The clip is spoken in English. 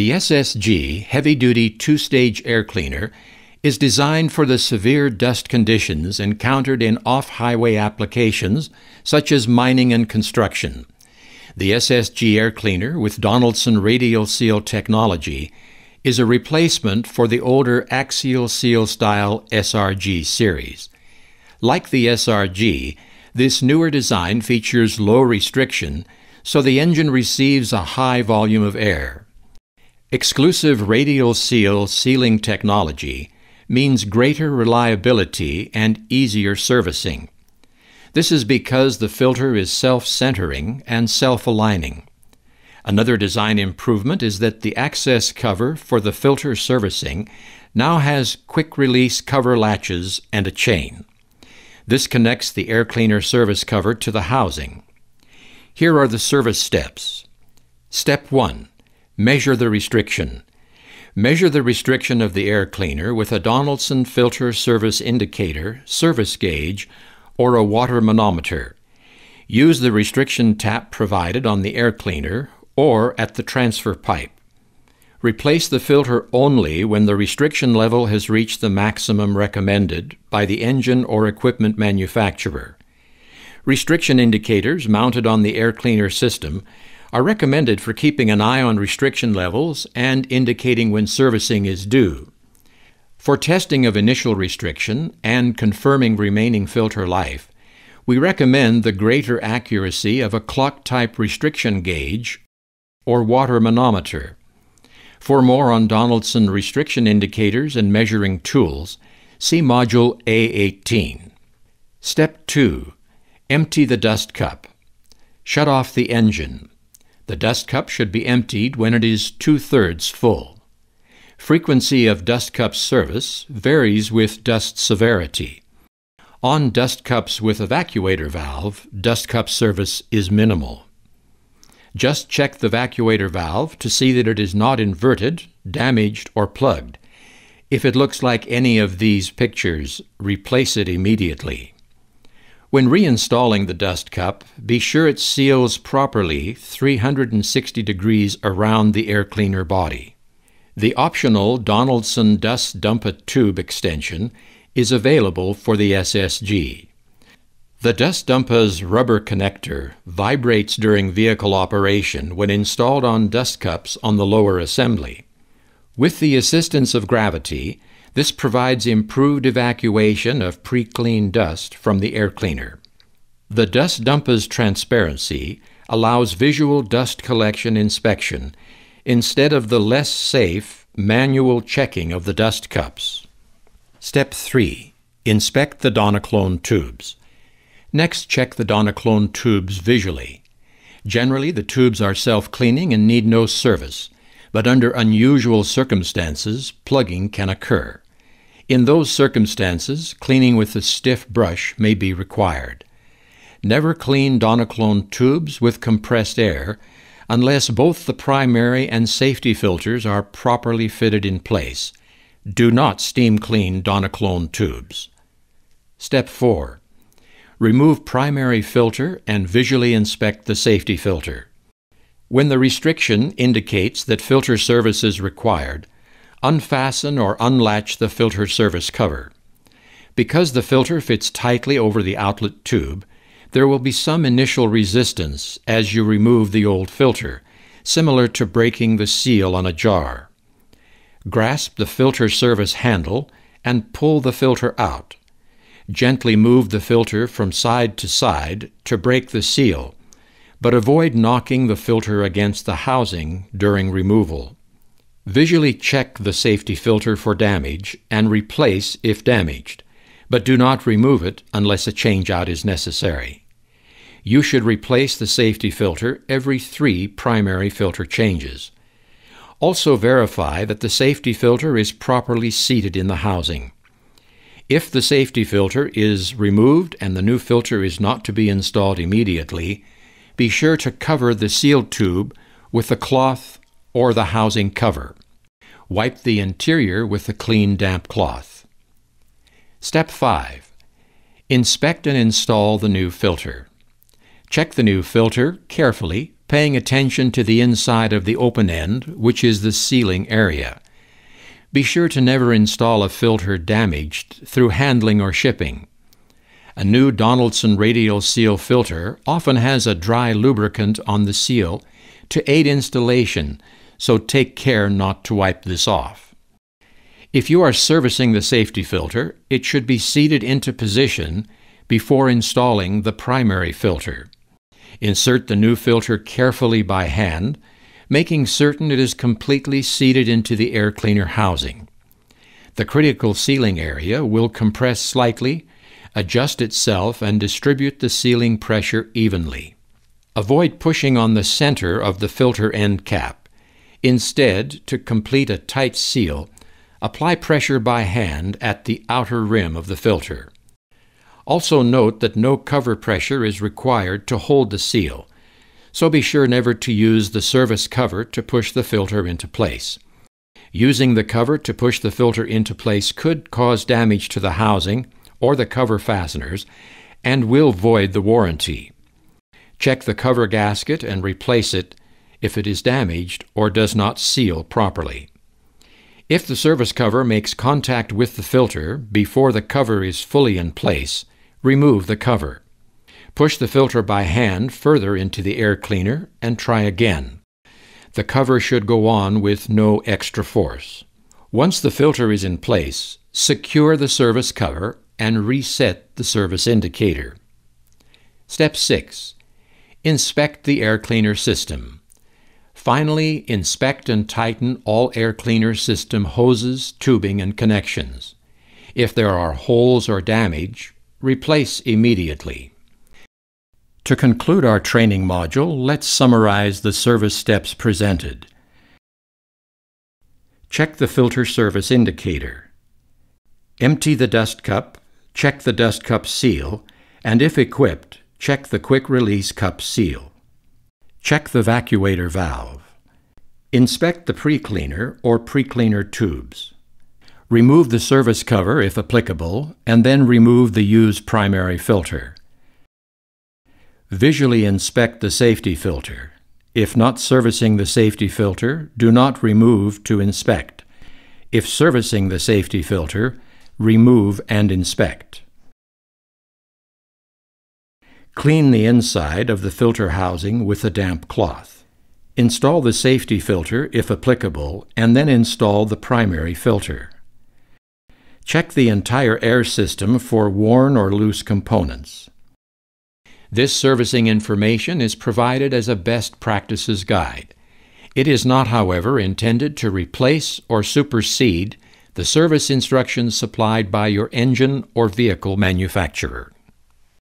The SSG heavy duty two stage air cleaner is designed for the severe dust conditions encountered in off highway applications such as mining and construction. The SSG air cleaner with Donaldson radial seal technology is a replacement for the older axial seal style SRG series. Like the SRG, this newer design features low restriction, so the engine receives a high volume of air. Exclusive radial seal sealing technology means greater reliability and easier servicing. This is because the filter is self centering and self aligning. Another design improvement is that the access cover for the filter servicing now has quick release cover latches and a chain. This connects the air cleaner service cover to the housing. Here are the service steps. Step 1 Measure the restriction. Measure the restriction of the air cleaner with a Donaldson filter service indicator, service gauge, or a water manometer. Use the restriction tap provided on the air cleaner or at the transfer pipe. Replace the filter only when the restriction level has reached the maximum recommended by the engine or equipment manufacturer. Restriction indicators mounted on the air cleaner system are recommended for keeping an eye on restriction levels and indicating when servicing is due. For testing of initial restriction and confirming remaining filter life, we recommend the greater accuracy of a clock type restriction gauge or water manometer. For more on Donaldson restriction indicators and measuring tools, see Module A18. Step 2 Empty the dust cup. Shut off the engine. The dust cup should be emptied when it is two-thirds full. Frequency of dust cup service varies with dust severity. On dust cups with evacuator valve, dust cup service is minimal. Just check the evacuator valve to see that it is not inverted, damaged, or plugged. If it looks like any of these pictures, replace it immediately. When reinstalling the dust cup, be sure it seals properly 360 degrees around the air cleaner body. The optional Donaldson Dust Dumpet Tube extension is available for the SSG. The dust dumper's rubber connector vibrates during vehicle operation when installed on dust cups on the lower assembly. With the assistance of gravity, this provides improved evacuation of pre cleaned dust from the air cleaner. The dust dumper's transparency allows visual dust collection inspection instead of the less safe manual checking of the dust cups. Step 3 Inspect the Donaclone tubes. Next, check the Donaclone tubes visually. Generally, the tubes are self cleaning and need no service but under unusual circumstances, plugging can occur. In those circumstances, cleaning with a stiff brush may be required. Never clean Donaclone tubes with compressed air unless both the primary and safety filters are properly fitted in place. Do not steam clean Donaclone tubes. Step 4. Remove primary filter and visually inspect the safety filter. When the restriction indicates that filter service is required, unfasten or unlatch the filter service cover. Because the filter fits tightly over the outlet tube, there will be some initial resistance as you remove the old filter, similar to breaking the seal on a jar. Grasp the filter service handle and pull the filter out. Gently move the filter from side to side to break the seal but avoid knocking the filter against the housing during removal. Visually check the safety filter for damage and replace if damaged, but do not remove it unless a changeout is necessary. You should replace the safety filter every three primary filter changes. Also verify that the safety filter is properly seated in the housing. If the safety filter is removed and the new filter is not to be installed immediately, be sure to cover the sealed tube with the cloth or the housing cover. Wipe the interior with a clean damp cloth. Step 5. Inspect and install the new filter. Check the new filter carefully, paying attention to the inside of the open end, which is the sealing area. Be sure to never install a filter damaged through handling or shipping. A new Donaldson radial seal filter often has a dry lubricant on the seal to aid installation, so take care not to wipe this off. If you are servicing the safety filter, it should be seated into position before installing the primary filter. Insert the new filter carefully by hand, making certain it is completely seated into the air cleaner housing. The critical sealing area will compress slightly adjust itself and distribute the sealing pressure evenly. Avoid pushing on the center of the filter end cap. Instead, to complete a tight seal, apply pressure by hand at the outer rim of the filter. Also note that no cover pressure is required to hold the seal, so be sure never to use the service cover to push the filter into place. Using the cover to push the filter into place could cause damage to the housing, or the cover fasteners and will void the warranty. Check the cover gasket and replace it if it is damaged or does not seal properly. If the service cover makes contact with the filter before the cover is fully in place, remove the cover. Push the filter by hand further into the air cleaner and try again. The cover should go on with no extra force. Once the filter is in place, secure the service cover and reset the service indicator. Step 6. Inspect the air cleaner system. Finally, inspect and tighten all air cleaner system hoses, tubing, and connections. If there are holes or damage, replace immediately. To conclude our training module, let's summarize the service steps presented. Check the filter service indicator. Empty the dust cup check the dust cup seal, and if equipped, check the quick release cup seal. Check the vacuator valve. Inspect the pre-cleaner or pre-cleaner tubes. Remove the service cover if applicable, and then remove the used primary filter. Visually inspect the safety filter. If not servicing the safety filter, do not remove to inspect. If servicing the safety filter, remove and inspect. Clean the inside of the filter housing with a damp cloth. Install the safety filter, if applicable, and then install the primary filter. Check the entire air system for worn or loose components. This servicing information is provided as a best practices guide. It is not, however, intended to replace or supersede the service instructions supplied by your engine or vehicle manufacturer.